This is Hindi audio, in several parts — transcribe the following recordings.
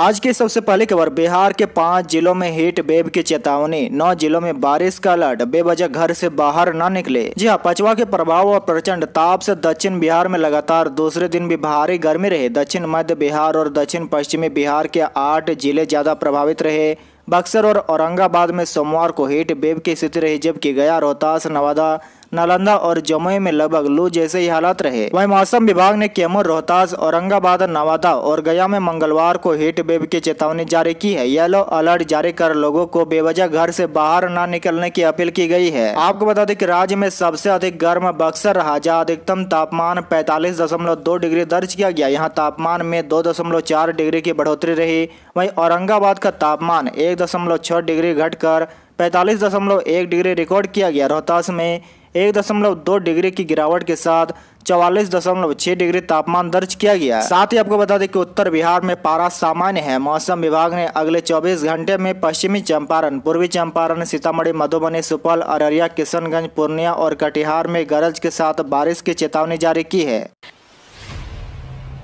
आज के सबसे पहले खबर बिहार के पांच जिलों में हीट वेब की चेतावनी नौ जिलों में बारिश का अलर्ट बेबजह घर से बाहर ना निकले जी हाँ पचवा के प्रभाव और प्रचंड ताप से दक्षिण बिहार में लगातार दूसरे दिन भी भारी गर्मी रही दक्षिण मध्य बिहार और दक्षिण पश्चिमी बिहार के आठ जिले ज्यादा प्रभावित रहे बक्सर और औरंगाबाद में सोमवार को हीट वेव की स्थिति रही जबकि गया रोहतास नवादा नालंदा और जमुई में लगभग लू जैसे ही हालात रहे वही मौसम विभाग ने कैमूर रोहतास औरंगाबाद नवादा और गया में मंगलवार को हीट वेव की चेतावनी जारी की है येलो अलर्ट जारी कर लोगों को बेवजह घर से बाहर न निकलने की अपील की गई है आपको बता दें कि राज्य में सबसे अधिक गर्म बक्सर रहा जहाँ अधिकतम तापमान पैतालीस दशमलव दो डिग्री दर्ज किया गया यहाँ तापमान में दो दशमलव चार डिग्री की बढ़ोतरी रही वही औरंगाबाद का तापमान एक दशमलव छह डिग्री घटकर पैतालीस दशमलव एक डिग्री रिकॉर्ड किया गया रोहतास में एक दशमलव दो डिग्री की गिरावट के साथ चौवालीस दशमलव छह डिग्री तापमान दर्ज किया गया है साथ ही आपको बता दें कि उत्तर बिहार में पारा सामान्य है मौसम विभाग ने अगले 24 घंटे में पश्चिमी चंपारण पूर्वी चंपारण सीतामढ़ी मधुबनी सुपौल अररिया किशनगंज पूर्णिया और कटिहार में गरज के साथ बारिश की चेतावनी जारी की है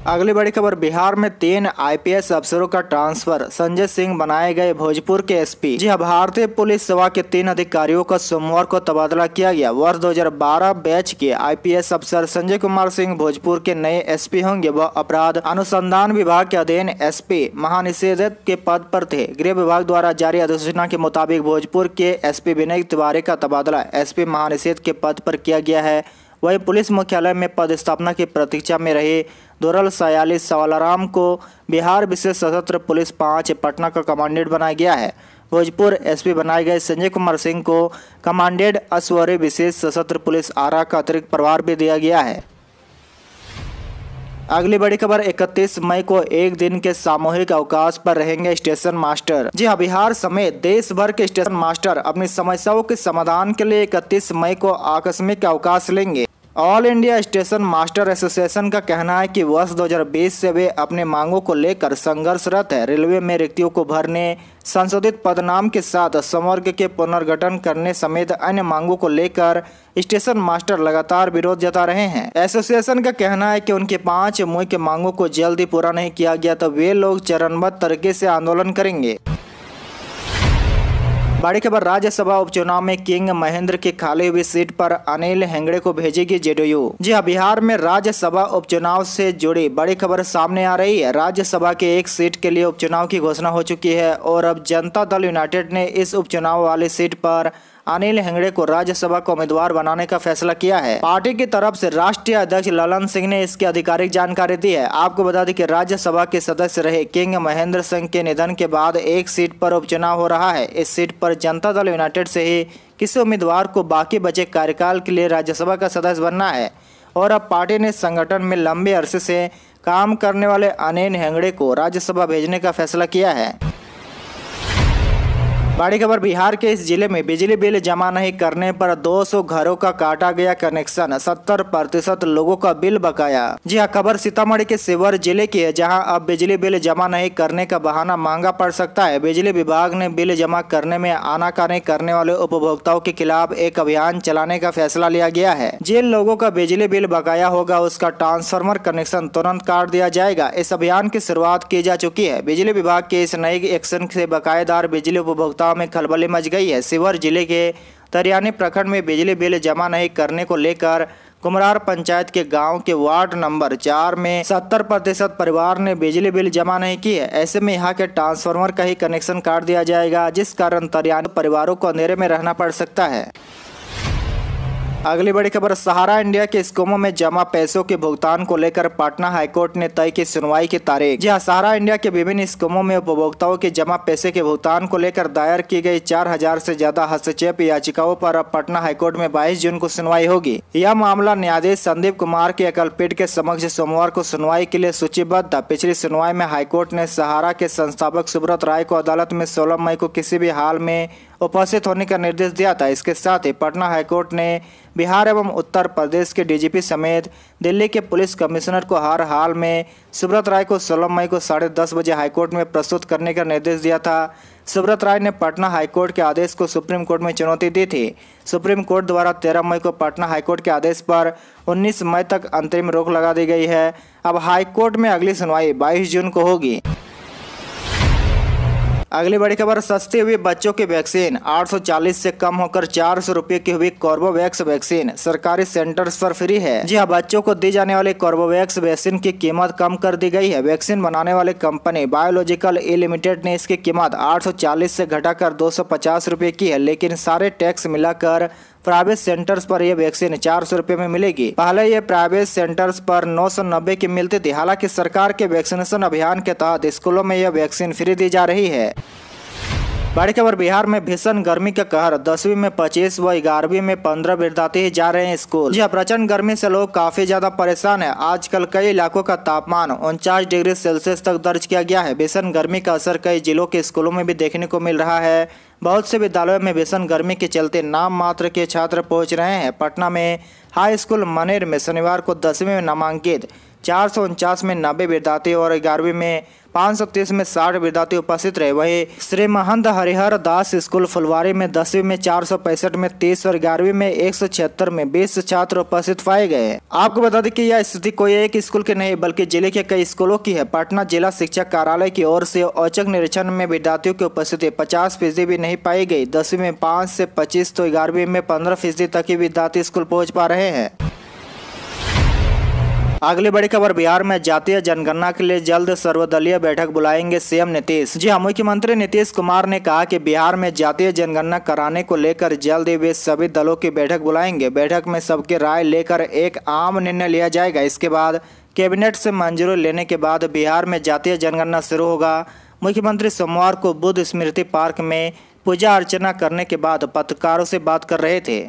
अगली बड़ी खबर बिहार में तीन आईपीएस अफसरों का ट्रांसफर संजय सिंह बनाए गए भोजपुर के एसपी जी हाँ, भारतीय पुलिस सेवा के तीन अधिकारियों का सोमवार को तबादला किया गया वर्ष 2012 बैच के आईपीएस अफसर संजय कुमार सिंह भोजपुर के नए एसपी होंगे वह अपराध अनुसंधान विभाग के अधीन एसपी महानिषेधक के पद पर थे गृह विभाग द्वारा जारी अधिसूचना के मुताबिक भोजपुर के एसपी विनय तिवारी का तबादला एसपी महानिषेध के पद पर किया गया है वही पुलिस मुख्यालय में पदस्थापना की प्रतीक्षा में रहे दुरल सयाली सवालाराम को बिहार विशेष सशस्त्र पुलिस पाँच पटना का कमांडेंट बनाया गया है भोजपुर एसपी बनाए गए संजय कुमार सिंह को कमांडेंट अश्वरी विशेष सशस्त्र पुलिस आरा का अतिरिक्त प्रभार भी दिया गया है अगली बड़ी खबर 31 मई को एक दिन के सामूहिक अवकाश पर रहेंगे स्टेशन मास्टर जी हाँ बिहार समेत देश भर के स्टेशन मास्टर अपनी समस्याओं के समाधान के लिए 31 मई को आकस्मिक अवकाश लेंगे All India station master association का कहना है कि वर्ष 2020 से वे अपने मांगों को लेकर संघर्षरत है रेलवे में रिक्तियों को भरने संशोधित पदनाम के साथ समर्ग के पुनर्गठन करने समेत अन्य मांगों को लेकर स्टेशन मास्टर लगातार विरोध जता रहे हैं एसोसिएशन का कहना है कि उनके पांच मुख्य मांगों को जल्द ही पूरा नहीं किया गया तो वे लोग चरणबद्ध तरीके से आंदोलन करेंगे बड़ी खबर राज्यसभा उपचुनाव में किंग महेंद्र के खाली हुई सीट पर अनिल हेंगड़े को भेजेगी जेडीयू जी हाँ बिहार में राज्यसभा उपचुनाव से जुड़ी बड़ी खबर सामने आ रही है राज्यसभा के एक सीट के लिए उपचुनाव की घोषणा हो चुकी है और अब जनता दल यूनाइटेड ने इस उपचुनाव वाली सीट पर अनिल हेंगड़े को राज्यसभा का उम्मीदवार बनाने का फैसला किया है पार्टी की तरफ से राष्ट्रीय अध्यक्ष ललन सिंह ने इसकी आधिकारिक जानकारी दी है आपको बता दें कि राज्यसभा के सदस्य रहे किंग महेंद्र सिंह के निधन के बाद एक सीट पर उपचुनाव हो रहा है इस सीट पर जनता दल यूनाइटेड से ही किसी उम्मीदवार को बाकी बचे कार्यकाल के लिए राज्यसभा का सदस्य बनना है और अब पार्टी ने संगठन में लंबे अरसे से काम करने वाले अनिल हेंगड़े को राज्यसभा भेजने का फैसला किया है बड़ी खबर बिहार के इस जिले में बिजली बिल जमा नहीं करने पर 200 घरों का काटा गया कनेक्शन 70 प्रतिशत लोगों का बिल बकाया जी हाँ खबर सीतामढ़ी के सिवर जिले की है जहाँ अब बिजली बिल जमा नहीं करने का बहाना मांगा पड़ सकता है बिजली विभाग ने बिल जमा करने में आनाकानी करने वाले उपभोक्ताओं के खिलाफ एक अभियान चलाने का फैसला लिया गया है जिन लोगों का बिजली बिल बकाया होगा उसका ट्रांसफार्मर कनेक्शन तुरंत काट दिया जाएगा इस अभियान की शुरुआत की जा चुकी है बिजली विभाग के इस नए एक्शन से बकायेदार बिजली उपभोक्ता गांव में खलबली मच गई है शिवहर जिले के तरियानी प्रखंड में बिजली बिल जमा नहीं करने को लेकर कुमरार पंचायत के गांव के वार्ड नंबर चार में 70 प्रतिशत परिवार ने बिजली बिल जमा नहीं की है ऐसे में यहाँ के ट्रांसफार्मर का ही कनेक्शन काट दिया जाएगा जिस कारण तरियानी परिवारों को अंधेरे में रहना पड़ सकता है अगली बड़ी खबर सहारा इंडिया के स्कोमो में जमा पैसों के भुगतान को लेकर पटना हाईकोर्ट ने तय की सुनवाई की तारीख जहां सहारा इंडिया के विभिन्न स्कोमों में उपभोक्ताओं के जमा पैसे के भुगतान को लेकर दायर की गई 4000 से ज्यादा हस्तक्षेप याचिकाओं पर अब पटना हाईकोर्ट में 22 जून को सुनवाई होगी यह मामला न्यायाधीश संदीप कुमार की अकलपीठ के समक्ष सोमवार को सुनवाई के लिए सूचीबद्ध था पिछली सुनवाई में हाईकोर्ट ने सहारा के संस्थापक सुब्रत राय को अदालत में सोलह मई को किसी भी हाल में उपस्थित होने का निर्देश दिया था इसके साथ ही पटना हाईकोर्ट ने बिहार एवं उत्तर प्रदेश के डीजीपी समेत दिल्ली के पुलिस कमिश्नर को हर हाल में सुब्रत राय को सोलह मई को साढ़े दस बजे हाईकोर्ट में प्रस्तुत करने का निर्देश दिया था सुब्रत राय ने पटना हाईकोर्ट के आदेश को सुप्रीम कोर्ट में चुनौती दी थी सुप्रीम कोर्ट द्वारा तेरह मई को पटना हाईकोर्ट के आदेश पर उन्नीस मई तक अंतरिम रोक लगा दी गई है अब हाईकोर्ट में अगली सुनवाई बाईस जून को होगी अगली बड़ी खबर सस्ते हुए बच्चों के वैक्सीन 840 से कम होकर चार सौ रूपए की हुई कॉर्बोवैक्स वैक्सीन सरकारी सेंटर्स पर फ्री है जी हाँ बच्चों को दी जाने वाली कॉर्बोवैक्स वैक्सीन की कीमत कम कर दी गई है वैक्सीन बनाने वाली कंपनी बायोलॉजिकल ए लिमिटेड ने इसकी कीमत चालीस से घटाकर 250 रुपए की है लेकिन सारे टैक्स मिलाकर प्राइवेट सेंटर्स पर यह वैक्सीन चार सौ रूपए में मिलेगी पहले ये प्राइवेट सेंटर्स पर नौ सौ नब्बे की मिलती थी हालांकि सरकार के वैक्सीनेशन अभियान के तहत स्कूलों में यह वैक्सीन फ्री दी जा रही है बड़ी खबर बिहार में भीषण गर्मी का कहर दसवीं में पच्चीस व ग्यारहवीं में पंद्रह विद्यार्थी ही जा रहे हैं स्कूल यह हाँ, प्रचंड गर्मी से लोग काफी ज्यादा परेशान है आजकल कई इलाकों का तापमान उनचास डिग्री सेल्सियस तक दर्ज किया गया है भीषण गर्मी का असर कई जिलों के स्कूलों में भी देखने को मिल रहा है बहुत से विद्यालयों में भीषण गर्मी के चलते नाम मात्र के छात्र पहुँच रहे हैं पटना में हाई स्कूल मनेर में शनिवार को दसवीं में नामांकित चार सौ उनचास में नब्बे विद्यार्थी और ग्यारहवीं में पाँच सौ तीस में साठ विद्यार्थी उपस्थित रहे वहीं श्री महंत हरिहर दास स्कूल फुलवारी में दसवीं में चार सौ पैंसठ में तीस और ग्यारहवीं में एक सौ छिहत्तर में बीस छात्र उपस्थित पाए गए आपको बता दें कि यह स्थिति कोई एक स्कूल की नहीं बल्कि जिले के कई स्कूलों की है पटना जिला शिक्षा कार्यालय की ओर से औचक निरीक्षण में विद्यार्थियों की उपस्थिति पचास फीसदी भी नहीं पाई गई दसवीं में पाँच से पच्चीस तो ग्यारहवीं में पंद्रह फीसदी तक ही विद्यार्थी स्कूल पहुँच पा रहे हैं अगली बड़ी खबर बिहार में जातीय जनगणना के लिए जल्द सर्वदलीय बैठक बुलाएंगे सीएम नीतीश जी हाँ मुख्यमंत्री नीतीश कुमार ने कहा कि बिहार में जातीय जनगणना कराने को लेकर जल्द ही वे सभी दलों की बैठक बुलाएंगे बैठक में सबके राय लेकर एक आम निर्णय लिया जाएगा इसके बाद कैबिनेट से मंजूरी लेने के बाद बिहार में जातीय जनगणना शुरू होगा मुख्यमंत्री सोमवार को बुद्ध स्मृति पार्क में पूजा अर्चना करने के बाद पत्रकारों से बात कर रहे थे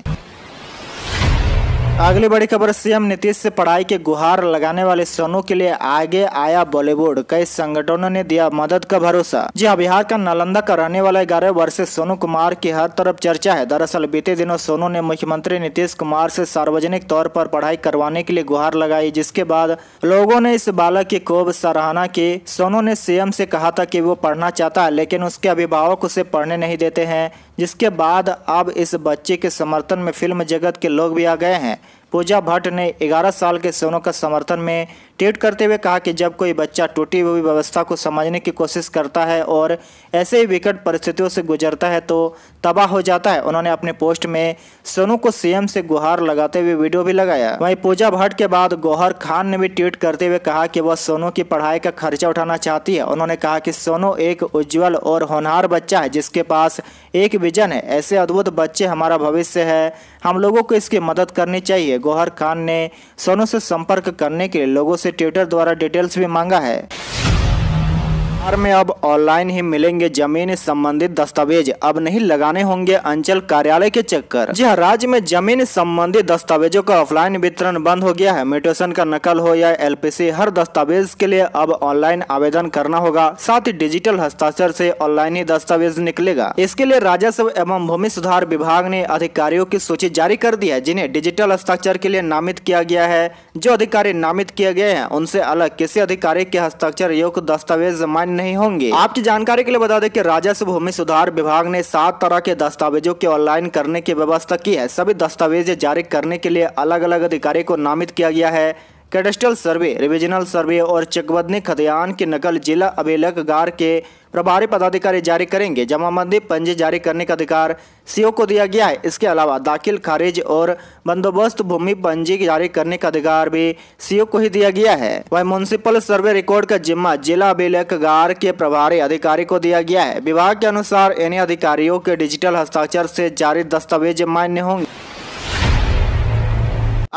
अगली बड़ी खबर सीएम नीतीश से पढ़ाई के गुहार लगाने वाले सोनू के लिए आगे आया बॉलीवुड कई संगठनों ने दिया मदद का भरोसा जी हाँ बिहार का नालंदा का रहने वाला ग्यारह वर्षीय सोनू कुमार की हर तरफ चर्चा है दरअसल बीते दिनों सोनू ने मुख्यमंत्री नीतीश कुमार से सार्वजनिक तौर पर पढ़ाई करवाने के लिए गुहार लगाई जिसके बाद लोगों ने इस बालक की खूब सराहना की सोनू ने सीएम से कहा था की वो पढ़ना चाहता है लेकिन उसके अभिभावक उसे पढ़ने नहीं देते हैं जिसके बाद अब इस बच्चे के समर्थन में फिल्म जगत के लोग भी आ गए हैं पूजा भट्ट ने 11 साल के सोनू के समर्थन में ट्वीट करते हुए कहा कि जब कोई बच्चा टूटी हुई व्यवस्था को समझने की कोशिश करता है और ऐसे ही विकट परिस्थितियों से गुजरता है तो तबाह हो जाता है उन्होंने अपने पोस्ट में सोनू को सीएम से गुहार लगाते हुए वीडियो भी लगाया वहीं पूजा भट्ट के बाद गोहर खान ने भी ट्वीट करते हुए कहा कि वह सोनू की पढ़ाई का खर्चा उठाना चाहती है उन्होंने कहा कि सोनू एक उज्जवल और होनहार बच्चा है जिसके पास एक विजन है ऐसे अद्भुत बच्चे हमारा भविष्य है हम लोगों को इसकी मदद करनी चाहिए गोहर खान ने सोनू से संपर्क करने के लिए लोगों से से ट्विटर द्वारा डिटेल्स भी मांगा है बिहार में अब ऑनलाइन ही मिलेंगे जमीन संबंधित दस्तावेज अब नहीं लगाने होंगे अंचल कार्यालय के चक्कर जी राज्य में जमीन संबंधित दस्तावेजों का ऑफलाइन वितरण बंद हो गया है म्यूटेशन का नकल हो या एलपीसी हर दस्तावेज के लिए अब ऑनलाइन आवेदन करना होगा साथ ही डिजिटल हस्ताक्षर से ऑनलाइन ही दस्तावेज निकलेगा इसके लिए राजस्व एवं भूमि सुधार विभाग ने अधिकारियों की सूची जारी कर दी है जिन्हें डिजिटल हस्ताक्षर के लिए नामित किया गया है जो अधिकारी नामित किए गए हैं उनसे अलग किसी अधिकारी के हस्ताक्षर योग्य दस्तावेज मान्य नहीं होंगे आपकी जानकारी के लिए बता दें कि राजस्व भूमि सुधार विभाग ने सात तरह के दस्तावेजों के ऑनलाइन करने की व्यवस्था की है सभी दस्तावेज जारी करने के लिए अलग अलग अधिकारी को नामित किया गया है कैडेस्टल सर्वे रिविजनल सर्वे और चकबदनी खतियान की नकल जिला अभिलेखगार के प्रभारी पदाधिकारी जारी करेंगे जमाबंदी पंजे जारी करने का अधिकार सीओ को दिया गया है इसके अलावा दाखिल खारिज और बंदोबस्त भूमि पंजी जारी करने का अधिकार भी सीओ को ही दिया गया है वह म्यूनिस्पल सर्वे रिकॉर्ड का जिम्मा जिला अभिलेखगार के प्रभारी अधिकारी को दिया गया है विभाग के अनुसार इन्हें अधिकारियों के डिजिटल हस्ताक्षर से जारी दस्तावेज मान्य होंगे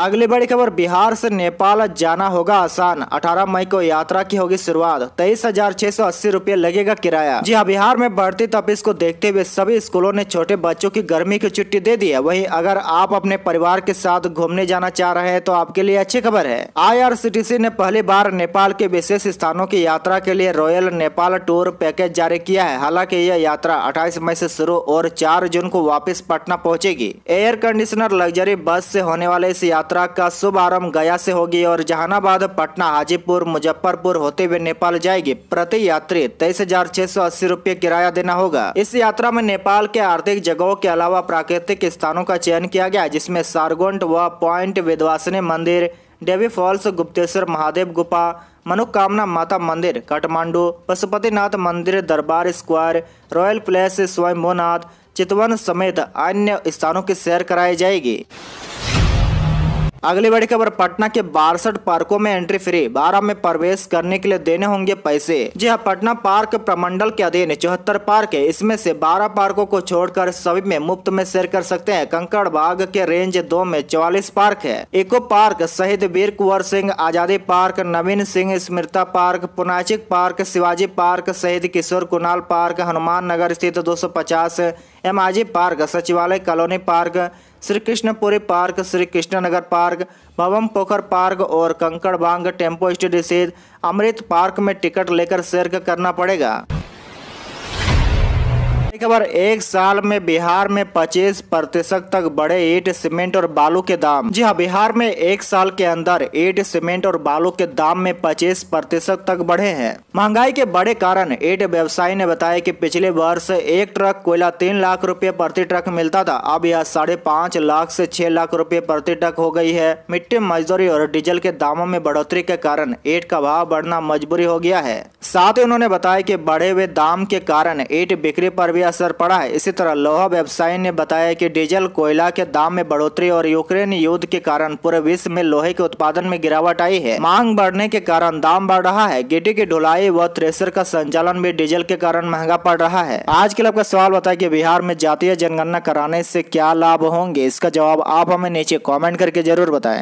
अगली बड़ी खबर बिहार से नेपाल जाना होगा आसान 18 मई को यात्रा की होगी शुरुआत तेईस हजार छह सौ अस्सी रूपए लगेगा किराया जी हाँ बिहार में बढ़ती तपिस को देखते हुए सभी स्कूलों ने छोटे बच्चों की गर्मी की छुट्टी दे दी है वहीं अगर आप अपने परिवार के साथ घूमने जाना चाह रहे हैं तो आपके लिए अच्छी खबर है आई ने पहली बार नेपाल के विशेष स्थानों की यात्रा के लिए रॉयल नेपाल टूर पैकेज जारी किया है हालांकि यह यात्रा 28 मई से शुरू और 4 जून को वापस पटना पहुंचेगी एयर कंडीशनर लग्जरी बस से होने वाले इस यात्रा यात्रा का शुभारंभ गया से होगी और जहानाबाद पटना हाजीपुर मुजफ्फरपुर होते हुए नेपाल जाएगी प्रति यात्री तेईस हजार छह सौ अस्सी रूपए किराया देना होगा इस यात्रा में नेपाल के आर्थिक जगहों के अलावा प्राकृतिक स्थानों का चयन किया गया जिसमे सारगोंट व पॉइंट वेदवासने मंदिर डेवी फॉल्स गुप्तेश्वर महादेव गुफा मनोकामना माता मंदिर काठमांडू पशुपतिनाथ मंदिर Durbar square royal place Swayambhunath Chitwan समेत अन्य स्थानों की सैर कराई जाएगी अगली बड़ी खबर पटना के बासठ पार्कों में एंट्री फ्री बारह में प्रवेश करने के लिए देने होंगे पैसे जी हाँ पटना पार्क प्रमंडल के अधीन चौहत्तर पार्क है इसमें से बारह पार्कों को छोड़कर सभी में मुफ्त में सैर कर सकते हैं कंकड़ बाग के रेंज दो में चौवालीस पार्क है इको पार्क शहीद वीर कुंवर सिंह आजादी park Naveen Singh Smriti park Punaichak park Shivaji park Shaheed Kishore Kunal park Hanuman Nagar स्थित दो सौ पचास park Sachivalaya colony park Shri Krishnapuri park Shri Krishnanagar park भवम पोखर पार्क और कंकड़बांग टेम्पो स्टडी सहित अमृत पार्क में टिकट लेकर शेयर करना पड़ेगा खबर एक साल में बिहार में पच्चीस प्रतिशत तक बढ़े ईट सीमेंट और बालू के दाम जी हाँ बिहार में एक साल के अंदर ईट सीमेंट और बालू के दाम में पच्चीस प्रतिशत तक बढ़े हैं महंगाई के बड़े कारण ईट व्यवसायी ने बताया कि पिछले वर्ष एक ट्रक कोयला तीन लाख रुपए प्रति ट्रक मिलता था अब यह साढ़े पाँच लाख ऐसी छह लाख रूपए प्रति ट्रक हो गयी है मिट्टी मजदूरी और डीजल के दामों में बढ़ोतरी के कारण ईट का भाव बढ़ना मजबूरी हो गया है साथ ही उन्होंने बताया की बढ़े हुए दाम के कारण ईट बिक्री पर भी असर पड़ा है इसी तरह लोहा व्यवसायी ने बताया कि डीजल कोयला के दाम में बढ़ोतरी और यूक्रेन युद्ध के कारण पूरे विश्व में लोहे के उत्पादन में गिरावट आई है मांग बढ़ने के कारण दाम बढ़ रहा है गिटी की ढुलाई व थ्रेसर का संचालन भी डीजल के कारण महंगा पड़ रहा है आज के लिए आपका सवाल बताया की बिहार में जातीय जनगणना कराने ऐसी क्या लाभ होंगे इसका जवाब आप हमें नीचे कॉमेंट करके जरूर बताए